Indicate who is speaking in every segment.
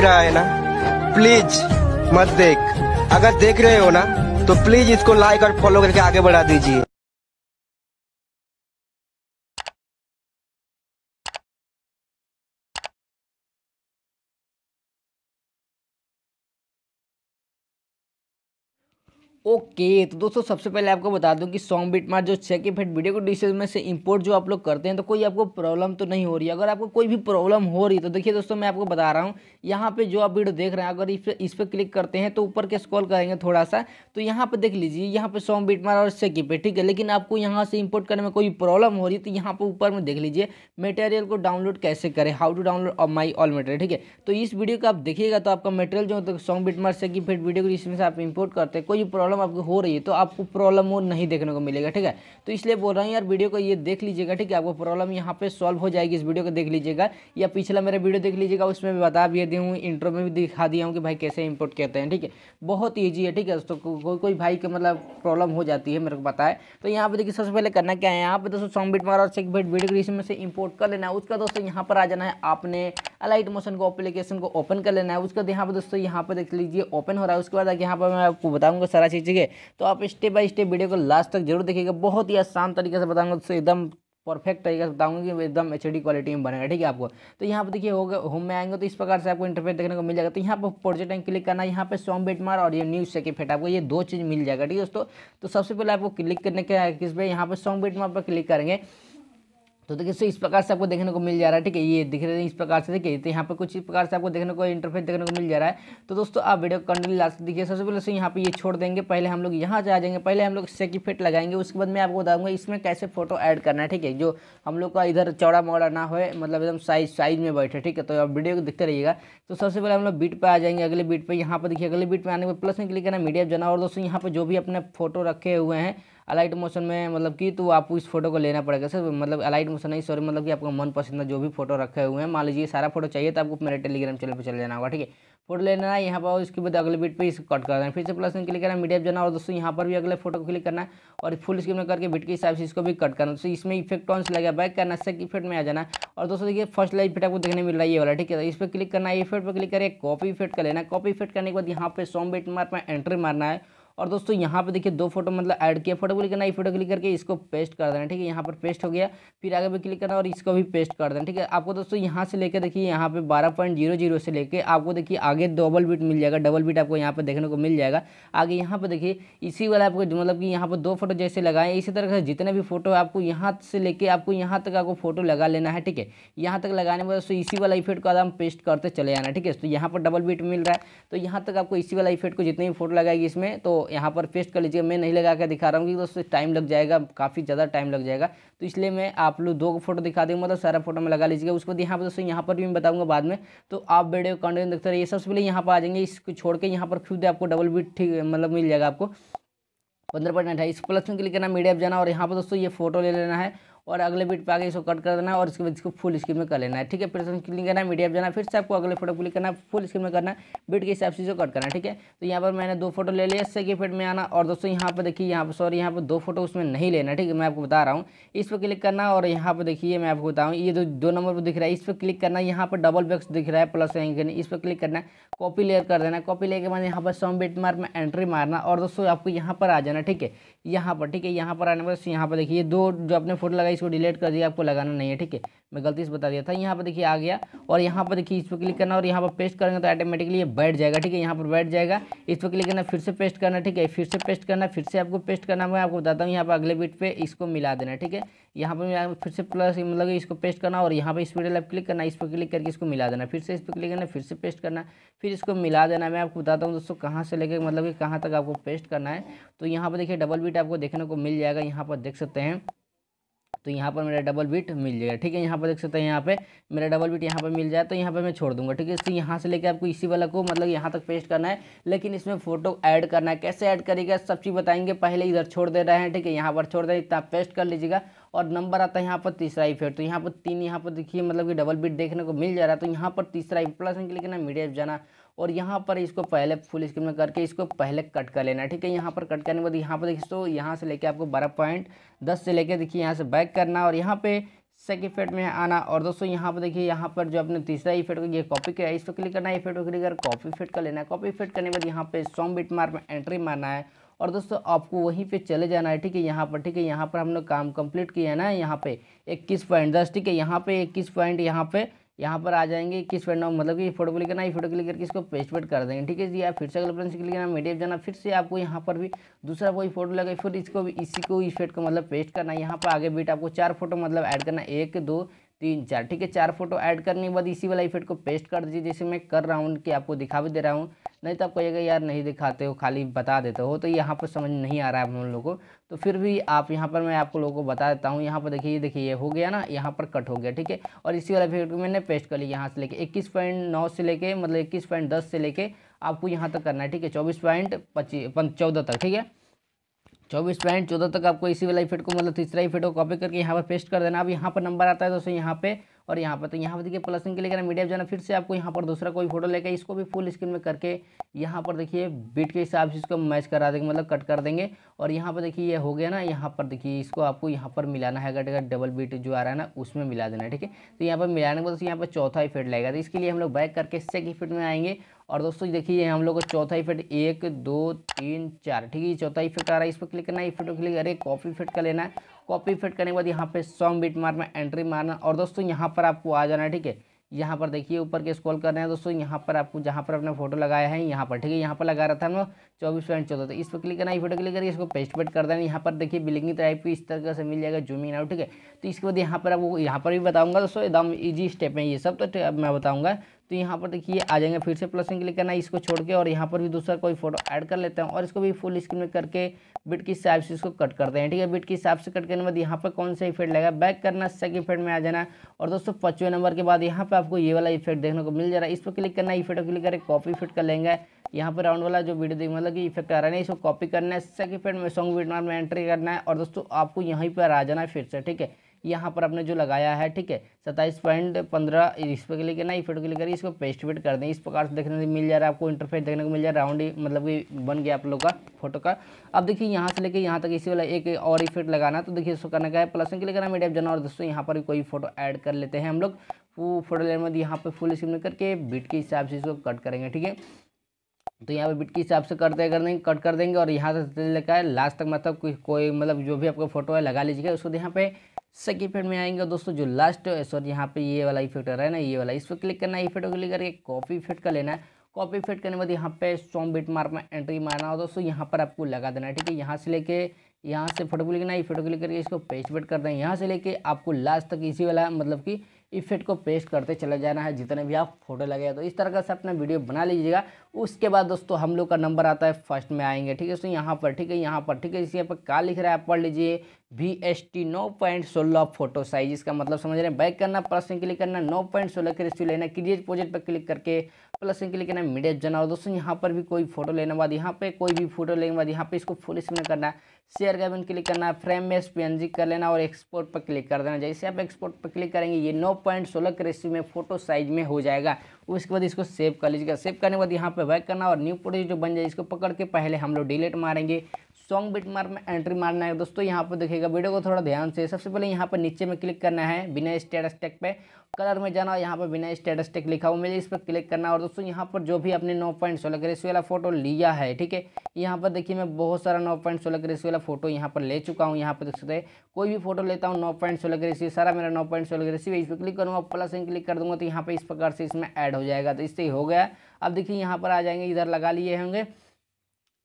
Speaker 1: रहा है ना प्लीज मत देख अगर देख रहे हो ना तो प्लीज इसको लाइक और फॉलो करके आगे बढ़ा दीजिए ओके तो दोस्तों सबसे पहले आपको बता दूं कि सॉन्ग बीट मार जो चेक इफेक्ट वीडियो को डिशेज में से इंपोर्ट जो आप लोग करते हैं तो कोई आपको प्रॉब्लम तो नहीं हो रही है अगर आपको कोई भी प्रॉब्लम हो रही है तो देखिए दोस्तों मैं आपको बता रहा हूँ यहाँ पे जो आप वीडियो देख रहे हैं अगर इस पर इस पर क्लिक करते हैं तो ऊपर के स्कॉल करेंगे थोड़ा सा तो यहाँ पर देख लीजिए यहाँ पर सॉन्ग बीट मार और चेक इफेक्ट ठीक है लेकिन आपको यहाँ से इम्पोर्ट करने में कोई प्रॉब्लम हो रही है तो यहाँ पर ऊपर में देख लीजिए मेटेरियल को डाउनलोड कैसे करें how to download my all material ठीक है तो इस वीडियो को आप देखिएगा तो आपका मेटेरियल जो है सॉन्ग बीट से चेक इफेक्ट वीडियो को इसमें से आप इम्पोर्ट करते हैं कोई प्रॉब्लम प्रॉब्लम आपको हो रही है तो आपको प्रॉब्लम वो नहीं देखने को मिलेगा ठीक है तो इसलिए बोल रहा हूँ यार वीडियो को ये देख लीजिएगा ठीक है आपको प्रॉब्लम यहाँ पे सॉल्व हो जाएगी इस वीडियो को देख लीजिएगा या पिछला मेरा वीडियो देख लीजिएगा उसमें भी बता भी दी हूँ इंट्रो में भी दिखा दिया हूँ कि भाई कैसे इम्पोर्ट करते हैं ठीक है बहुत ईजी है ठीक है दोस्तों कोई कोई भाई के मतलब प्रॉब्लम हो जाती है मेरे को बताए तो यहाँ पर देखिए सबसे पहले करना क्या है यहाँ पर दोस्तों सॉन्ग बीट मारा और बीट वीडियो इसी में से इम्पोर्ट कर लेना है उसका दोस्तों यहाँ पर आ जाना है आपने अलाइट मोशन को एप्लीकेशन को ओपन कर लेना है उसका यहाँ पर दोस्तों यहाँ पर देख लीजिए ओपन हो रहा है उसके बाद यहाँ पर मैं आपको बताऊँगा सारा चीज़ चीज़ ठीक है तो आप स्टेप बाय स्टेप वीडियो को लास्ट तक जरूर देखिएगा बहुत ही आसान तरीके से बताऊंगा तो एकदम परफेक्ट तरीके से बताऊंगा कि एकदम एच क्वालिटी में बनेगा ठीक है आपको तो यहाँ पर देखिए होगा होम में आएंगे तो इस प्रकार से आपको इंटरफेस देखने को मिल जाएगा तो यहाँ पर प्रोजेक्ट एंड क्लिक करना है यहाँ पे सॉम बेटमार और ये न्यूज फेट आपको ये दो चीज़ मिल जाएगा ठीक है दोस्तों तो सबसे पहले आपको क्लिक करने के किस पर यहाँ पर सॉन्ग बेटमार पर क्लिक करेंगे तो देखिए सो इस प्रकार से आपको देखने को मिल जा रहा है ठीक है ये दिख रहे हैं इस प्रकार से देखिए तो यहाँ पर कुछ इस प्रकार से आपको देखने को इंटरफेस देखने को मिल जा रहा है तो दोस्तों आप वीडियो कंटिन्यू लास्ट देखिए सबसे पहले से यहाँ पे ये छोड़ देंगे पहले हम लोग यहाँ से आ जाएंगे पहले हम लोग फिट लगाएंगे उसके बाद मैं आपको बताऊँगा इसमें कैसे फोटो ऐड करना है ठीक है जो हम लोग का इधर चौड़ा मोड़ा ना हो मतलब एकदम साइज साइज में बैठे ठीक है तो आप वीडियो को देखते रहिएगा तो सबसे पहले हम लोग बीट पर आ जाएंगे अगले बीट पर यहाँ पर देखिए अगले बीट पर आने पर प्लस में क्लिक करना मीडिया जाना और दोस्तों यहाँ पर जो भी अपने फोटो रखे हुए हैं अलाइट मोशन में मतलब कि तो आपको इस फोटो को लेना पड़ेगा सर मतलब अलाइट मोशन नहीं सॉरी मतलब कि आपका मन पसंद जो भी फोटो रखे हुए हैं मान लीजिए सारा फोटो चाहिए तो आपको मेरे टेलीग्राम चैनल पर चले जाना होगा ठीक है फोटो लेना है यहाँ पर उसके बाद अगले बीट पर इसको कट कर देना फिर से प्लस में क्लिक करना मीडिया जाना और दोस्तों यहाँ पर भी अगले फोटो को क्लिक करना और फुल स्क्रीन में करके बीट के हिसाब से इसको भी कट करना दोस्तों इसमें इफेक्ट ऑन से लगेगा बैक करना सेक इफेक्ट में आ जाना और दोस्तों देखिए फर्स्ट लाइफ इफेक्ट आपको देखने मिल रहा है ये वाला ठीक है तो इस पर क्लिक करना है इफेक्ट पर क्लिक करिए कॉपी इफेक्ट कर लेना कॉपी इफेक्ट करने के बाद यहाँ पे सॉम बीट मार एंट्री मारना है और दोस्तों यहाँ पर देखिए दो फोटो मतलब ऐड किया फोटो क्लिक करना ये फोटो क्लिक करके इसको पेस्ट कर देना ठीक है यहाँ पर पेस्ट हो गया फिर आगे भी क्लिक करना और इसको भी पेस्ट कर देना ठीक है आपको दोस्तों यहाँ से लेकर देखिए यहाँ पे बारह पॉइंट जीरो जीरो से लेकर आपको देखिए आगे डबल बीट मिल जाएगा डबल बीट आपको यहाँ पर देखने को मिल जाएगा आगे यहाँ पर देखिए इसी वाला आपको मतलब कि यहाँ पर दो फोटो जैसे लगाएं इसी तरह से जितने भी फोटो आपको यहाँ से लेके आपको यहाँ तक आपको फोटो लगा लेना है ठीक है यहाँ तक लगाने में दोस्तों इसी वाला इफेक्ट को हम पेस्ट करते चले जाना ठीक है तो यहाँ पर डबल बीट मिल रहा है तो यहाँ तक आपको इसी वाला इफेक्ट को जितने भी फोटो लगाएगी इसमें तो यहाँ पर पेस्ट कर लीजिएगा मैं नहीं लगा के दिखा रहा हूँ क्योंकि दोस्तों टाइम लग जाएगा काफ़ी ज़्यादा टाइम लग जाएगा तो इसलिए मैं आप लोग दो फोटो दिखा दूँगा मतलब सारा फोटो में लगा लीजिएगा उसके बाद यहाँ पर दोस्तों यहाँ पर भी मैं बताऊँगा बाद में तो आप वीडियो कंटेंट देखते रहिए सबसे पहले यहाँ पर आ जाएंगे इसको छोड़ के यहाँ पर खुद आपको डबल बीट ठीक मतलब मिल जाएगा आपको पंद्रह पॉइंट अट्ठाईस प्लस में क्लिक करना मीडिया पर जाना और यहाँ पर दोस्तों ये फोटो ले लेना है और अगले बीट पे आगे इसको कट कर देना और इसके बाद इसको फुल स्क्रीन में कर लेना है ठीक है फिर से क्लिक करना है मीडिया पर जाना फिर से आपको अगले फोटो क्लिक करना है फुल स्क्रीन में करना बीट के हिसाब से इसको कट करना है ठीक है तो यहाँ पर मैंने दो फोटो ले लिया इससे की फिट में आना और दोस्तों यहाँ पर देखिए यहाँ पर सॉरी यहाँ पर दो फोटो उसमें नहीं लेना ठीक है मैं आपको बता रहा हूँ इस पर क्लिक करना और यहाँ पर देखिए मैं आपको बताऊँ ये जो दो नंबर पर दिख रहा है इस पर क्लिक करना यहाँ पर डबल बैक्स दिख रहा है प्लस इस पर क्लिक करना है कॉपी लेयर कर देना कॉपी लेकर मैंने यहाँ पर सम बीट मार्क में एंट्री मारना और दोस्तों आपको यहाँ पर आ जाना ठीक है यहाँ पर ठीक है यहाँ पर आने पर यहाँ पर देखिए दो जो अपने फोटो लगाई इसको डिलीट कर दिया आपको लगाना नहीं है ठीक है मैं गलती से बता दिया था यहाँ पर देखिए आ गया और यहाँ पर देखिए इस पर क्लिक करना और यहाँ पर पेस्ट करेंगे तो ऑटोमेटिकली ये बैठ जाएगा ठीक है यहाँ पर बैठ जाएगा इस पर क्लिक करना फिर से पेस्ट करना ठीक है फिर से पेस्ट करना फिर से आपको पेस्ट करना मैं आपको बताता हूँ यहाँ पर अगले बीट पर इसको मिला देना ठीक है यहाँ पर फिर से प्लस मतलब इसको पेस्ट करना और यहाँ पर इस वीडियो क्लिक करना इस पर क्लिक करके इसको मिला देना फिर से इस पर क्लिक करना फिर से पेस्ट करना फिर इसको मिला देना मैं आपको बताता हूँ दोस्तों कहाँ से लेकर मतलब कि कहाँ तक आपको पेस्ट करना है तो यहाँ पर देखिए डबल बीट आपको देखने को मिल जाएगा यहाँ पर देख सकते हैं तो यहाँ पर मेरा डबल बीट मिल जाएगा ठीक है यहाँ पर देख सकते हैं यहाँ पे मेरा डबल बीट यहाँ पर मिल जाए तो यहाँ पर मैं छोड़ दूंगा ठीक है इससे यहाँ से लेके आपको इसी वाला को मतलब यहाँ तक पेस्ट करना है लेकिन इसमें फोटो ऐड करना है कैसे ऐड करेगा सब चीज़ बताएंगे पहले इधर छोड़ दे रहे हैं ठीक है यहाँ पर छोड़ दे इतना पेस्ट कर लीजिएगा और नंबर आता है यहाँ पर तीसरा फेट तो यहाँ पर तीन यहाँ पर देखिए मतलब कि डबल बीट देखने को मिल जा रहा है तो यहाँ पर तीसरा प्लस में क्लिक करना मीडिया जाना और यहाँ पर इसको पहले फुल स्क्रीन में करके इसको पहले कट कर लेना ठीक है यहाँ पर कट करने के बाद यहाँ पर देखिए तो यहाँ से लेके आपको बारह पॉइंट दस से लेके देखिए यहाँ से बैक करना और यहाँ पे सेकंड इफेक्ट में आना और दोस्तों यहाँ पर देखिए यहाँ पर जो अपने तीसरा इफेक्ट ये कॉपी किया इसको क्लिक करना है इफेक्ट को क्लिक कर कॉपी इफेक्ट कर लेना है कॉपी इफेक्ट करने के बाद यहाँ पे सॉन्ग बिट मार में एंट्री मारना है और दोस्तों आपको वहीं पे चले जाना है ठीक है यहाँ पर ठीक है यहाँ पर हमने काम कंप्लीट किया है ना यहाँ पे इक्कीस पॉइंट दस ठीक है यहाँ पे इक्कीस पॉइंट यहाँ पे यहाँ पर आ जाएंगे किस वेंडो मतलब कि फोटो क्लिक करना ये फोटो क्लिक करके इसको पेस्ट पेट कर देंगे ठीक है जी आप फिर से अगले प्लेन क्लिक करना मीडिया जाना फिर से आपको यहाँ पर भी दूसरा कोई फोटो लगे फिर इसको भी इसी को इस पेड को मतलब पेस्ट करना है यहाँ पर आगे बीट आपको चार फोटो मतलब ऐड करना एक दो तीन चार ठीक है चार फोटो ऐड करने के बाद इसी वाला इफेक्ट को पेस्ट कर दीजिए जैसे मैं कर रहा हूँ कि आपको दिखा भी दे रहा हूँ नहीं तो आप कहिएगा यार नहीं दिखाते हो खाली बता देते हो तो यहाँ पर समझ नहीं आ रहा है हम लोग को तो फिर भी आप यहाँ पर मैं आपको लोगों को बता देता हूँ यहाँ पर देखिए देखिए ये हो गया ना यहाँ पर कट हो गया ठीक है और इसी वाला फिगर को मैंने पेस्ट कर लिया यहाँ से लेके इक्कीस पॉइंट नौ से लेके मतलब इक्कीस पॉइंट दस से लेके आपको यहाँ तक करना है ठीक है चौबीस पॉइंट पच्चीस चौदह तक ठीक है चौबीस पॉइंट चौदह तक आपको इसी वाला इफेक्ट को मतलब तीसरा इफेक्ट को कॉपी करके यहाँ पर पेस्ट कर देना अब यहाँ पर नंबर आता है दोस्तों यहाँ पे और यहाँ पर तो यहाँ पर देखिए के इनके लेकर मीडिया जाना फिर से आपको यहाँ पर दूसरा कोई फोटो लेकर इसको भी फुल स्क्रीन में करके यहाँ पर देखिए बीट के हिसाब से इसको मैच करा देंगे मतलब कट कर देंगे और यहाँ पर देखिए ये हो गया ना यहाँ पर देखिए इसको आपको यहाँ पर मिलाना है अगर डबल बीट जो आ रहा है ना उसमें मिला देना है ठीक है तो यहाँ पर मिलाने के बाद यहाँ पर चौथा इफेक्ट लगेगा तो इसके लिए हम लोग बैक करके सेक इफेक्ट में आएंगे और दोस्तों देखिए हम लोग को चौथा इफेक्ट एक दो तीन चार ठीक है चौथा इफेक्ट आ रहा है इस पर क्लिक करना है इफेक्ट को क्लिक अरे कॉपी इफेक्ट का लेना है कॉपी फिट करने के बाद यहाँ पे सॉन्ग बीट मारना एंट्री मारना और दोस्तों यहाँ पर आपको आ जाना है ठीक है यहाँ पर देखिए ऊपर के स्क्रॉल कर रहे हैं दोस्तों यहाँ पर आपको जहाँ पर अपने फोटो लगाया है यहाँ पर ठीक है यहाँ पर लगा रहा था हम लोग चौबीस पॉइंट चौदह तो इस पर क्लिक करना है फोटो क्लिक करके इसको पेस्ट पेट कर देना यहाँ पर देखिए बिल्डिंग टाइप की इस तरह से मिल जाएगा जूमिंग आउट ठीक है तो इसके बाद यहाँ पर आपको यहाँ पर भी बताऊँगा दोस्तों एकदम ईजी स्टेप है ये सब तो मैं बताऊँगा तो यहाँ पर देखिए आ जाएंगे फिर से प्लस में क्लिक करना है इसको छोड़ के और यहाँ पर भी दूसरा कोई फोटो ऐड कर लेते हैं और इसको भी फुल स्क्रीन में करके बिट की हिसाब से इसको कट करते हैं ठीक है बिट के हिसाब से कट करने के बाद यहाँ पर कौन सा इफेक्ट लगेगा बैक करना सेकंड इफेक्ट में आ जाना और दोस्तों पचवें नंबर के बाद यहाँ पर आपको ये वाला इफेक्ट देखने को मिल जा रहा है इस पर क्लिक करना इफेक्ट क्लिक करके कॉपी फिट कर लेंगे यहाँ पर राउंड वाला जो वीडियो देखिए मतलब कि इफेक्ट आ रहा है इसको कॉपी करना है सेकंड इफेक्ट में सॉन्ग वीडियो में एंट्री करना है और दोस्तों आपको यहीं पर आ जाना है फिर से ठीक है यहाँ पर आपने जो लगाया है ठीक है सत्ताईस पॉइंट पंद्रह इस पर क्लिक करना इफेक्ट क्लिक करिए इसको पेस्ट वेट कर दें इस प्रकार से देखने को मिल जा रहा है आपको इंटरफेस देखने को मिल जाए राउंड मतलब कि बन गया आप लोग का फोटो का अब देखिए यहाँ से लेकर यहाँ तक इसी वाला एक और इफेक्ट लगाना तो देखिए इसको करना क्या है प्लस में क्लिक करना मीडिया जाना और दोस्तों यहाँ पर कोई फोटो ऐड कर लेते हैं हम लोग वो फोटो लेने में यहाँ पर फुल स्क्रीन करके बीट के हिसाब से इसको कट करेंगे ठीक है तो यहाँ पे बिट के हिसाब से करते कर देंगे कट कर देंगे और यहाँ से लेकर लास्ट तक मतलब कोई मतलब जो भी आपका फोटो है लगा लीजिएगा उसको यहाँ पे सेकेंड इफेक्ट में आएंगे दोस्तों जो लास्ट सॉरी यहाँ पे ये वाला इफेक्ट रहा है ना ये वाला इस पर क्लिक करना है इफेक्ट को क्लिक करके कॉपी इफेक्ट का लेना है कॉपी फिट करने के बाद यहाँ पे स्ट्रॉम बीट मार में एंट्री मारना हो दोस्तों यहाँ पर आपको लगा देना है ठीक है यहाँ से लेके यहाँ से फोटो क्लिक करना है फोटो क्लिक करके इसको पेस्ट वेट कर दें यहाँ से लेके आपको लास्ट तक इसी वाला मतलब कि इफेक्ट को पेस्ट करते चले जाना है जितने भी आप फोटो लगे तो इस तरह से अपना वीडियो बना लीजिएगा उसके बाद दोस्तों हम लोग का नंबर आता है फर्स्ट में आएंगे ठीक है दोस्तों यहाँ पर ठीक है यहाँ पर ठीक है इसी पर क्या लिख रहा है आप पढ़ लीजिए वी एस टी नौ पॉइंट सोलह फोटो साइज इसका मतलब समझ रहे हैं बैक करना प्लस में क्लिक करना नौ पॉइंट सोलह के रेस्यू लेना क्रिएट प्रोजेक्ट पर क्लिक करके प्लस में क्लिक करना मीडिया जाना और दोस्तों यहाँ पर भी कोई फोटो लेने के बाद यहाँ पे कोई भी फोटो लेने के बाद यहाँ पे इसको फुल स्क्रीन करना है शेयर का बटन क्लिक करना है फ्रेम में पी कर लेना और एक्सपोर्ट पर क्लिक कर देना जैसे आप एक्सपोर्ट पर क्लिक करेंगे ये नौ पॉइंट सोलह क्रेसी में फोटो साइज में हो जाएगा उसके बाद इसको सेव कर लीजिएगा सेव करने के बाद यहाँ पे बैक करना और न्यू फोटो जो बन जाए इसको पकड़ के पहले हम लोग डिलीट मारेंगे स्ट्रॉन्ग बिट मार में एंट्री मारना है दोस्तों यहाँ पर देखिएगा वीडियो को थोड़ा ध्यान से सबसे पहले यहाँ पर नीचे में क्लिक करना है बिना स्टेटस टेक पे कलर में जाना यहाँ पर बिना स्टेटस टेक लिखा हुआ मिले इस पर क्लिक करना और दोस्तों यहाँ पर जो भी आपने नौ पॉइंट सोलह ग्रेस वाला फोटो लिया है ठीक है यहाँ पर देखिए मैं बहुत सारा नौ पॉइंट सोलह ग्रेस वाला फोटो यहाँ पर ले चुका हूँ यहाँ पर देख सकते हैं कोई भी फोटो लेता हूँ नौ पॉइंट सोलह ग्रेस सारा मेरा नौ पॉइंट सोलह ग्रेस इस पर क्लिक करूँगा प्लस इन क्लिक कर दूँगा तो यहाँ पर इस प्रकार से इसमें ऐड हो जाएगा तो इससे हो गया अब देखिए यहाँ पर आ जाएंगे इधर लगा लिए होंगे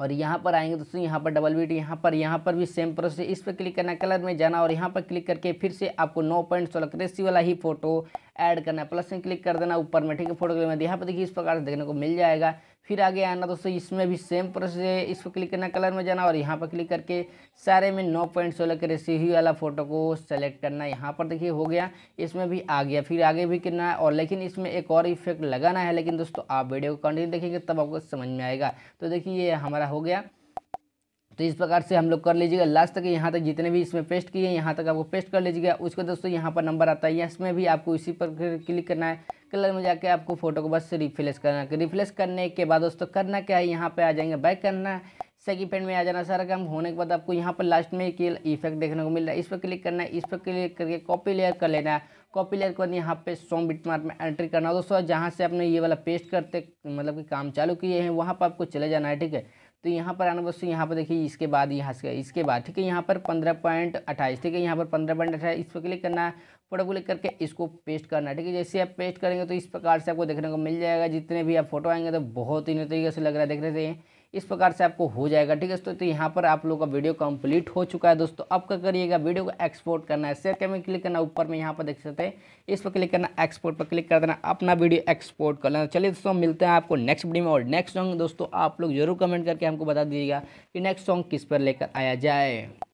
Speaker 1: और यहाँ पर आएंगे दोस्तों यहाँ पर डबल बीट यहाँ पर यहाँ पर भी सेम प्रोसेस इस पर क्लिक करना कलर में जाना और यहाँ पर क्लिक करके फिर से आपको नौ पॉइंट सोलह क्रेसी वाला ही फोटो ऐड करना है प्लस में क्लिक कर देना ऊपर में ठीक है फोटो के लिए यहाँ पर देखिए इस प्रकार से देखने को मिल जाएगा फिर आगे आना दोस्तों इसमें भी सेम प्रोसेस है इस पर क्लिक करना कलर में जाना और यहाँ पर क्लिक करके सारे में नौ पॉइंट सोलह के रेसिही वाला फ़ोटो को सेलेक्ट करना यहाँ पर देखिए हो गया इसमें भी आ गया फिर आगे भी करना है और लेकिन इसमें एक और इफेक्ट लगाना है लेकिन दोस्तों आप वीडियो को कंटिन्यू देखेंगे तब आपको समझ में आएगा तो देखिए ये हमारा हो गया तो इस प्रकार से हम लोग कर लीजिएगा लास्ट तक यहाँ तक जितने भी इसमें पेस्ट किए हैं यहाँ तक आपको पेस्ट कर लीजिएगा उसके दोस्तों यहाँ पर नंबर आता है इसमें भी आपको इसी पर क्लिक करना है कलर में जाके आपको फोटो को बस रिफ्लेस करना है रिफ्लेस करने के बाद दोस्तों करना क्या है यहाँ पर आ जाएंगे बैक करना है सेकंड पेंट में आ जाना सारा काम होने के बाद आपको यहाँ पर लास्ट में एक इफेक्ट देखने को मिल रहा है इस पर क्लिक करना है इस पर क्लिक करके कॉपी लेयर कर लेना है कॉपी लेयर के बाद यहाँ पे सॉन्ग मार्क में एंट्री करना है दोस्तों जहाँ से आपने ये वाला पेस्ट करते मतलब कि काम चालू किए हैं वहाँ पर आपको चले जाना है ठीक है तो यहाँ पर आना बस यहाँ पर देखिए इसके बाद यहाँ से इसके बाद ठीक है यहाँ पर पंद्रह पॉइंट अट्ठाईस ठीक है यहाँ पर पंद्रह पॉइंट अट्ठाईस इस पर क्लिक करना है फोटो क्लिक करके इसको पेस्ट करना है ठीक है जैसे आप पेस्ट करेंगे तो इस प्रकार से आपको देखने को मिल जाएगा जितने भी आप फोटो आएंगे तो बहुत ही नए तरीके से लग रहा है देख रहे थे इस प्रकार से आपको हो जाएगा ठीक है दोस्तों तो यहाँ पर आप लोगों का वीडियो कंप्लीट हो चुका है दोस्तों अब क्या करिएगा वीडियो को एक्सपोर्ट करना है शेयर कैम में क्लिक करना ऊपर में यहाँ पर देख सकते हैं इस पर क्लिक करना एक्सपोर्ट पर क्लिक कर देना अपना वीडियो एक्सपोर्ट कर लेना चलिए दोस्तों मिलते हैं आपको नेक्स्ट वीडियो में और नेक्स्ट सॉन्ग दोस्तों आप लोग जरूर कमेंट करके हमको बता दीजिएगा कि नेक्स्ट सॉन्ग किस पर लेकर आया जाए